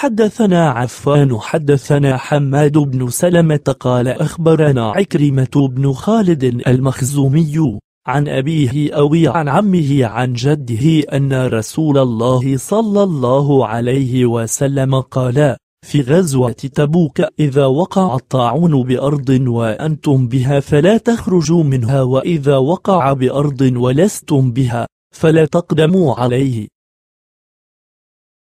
حدثنا عفان حدثنا حماد بن سلمة قال أخبرنا عكرمة بن خالد المخزومي عن أبيه أو عن عمه عن جده أن رسول الله صلى الله عليه وسلم قال في غزوة تبوك إذا وقع الطاعون بأرض وأنتم بها فلا تخرجوا منها وإذا وقع بأرض ولستم بها فلا تقدموا عليه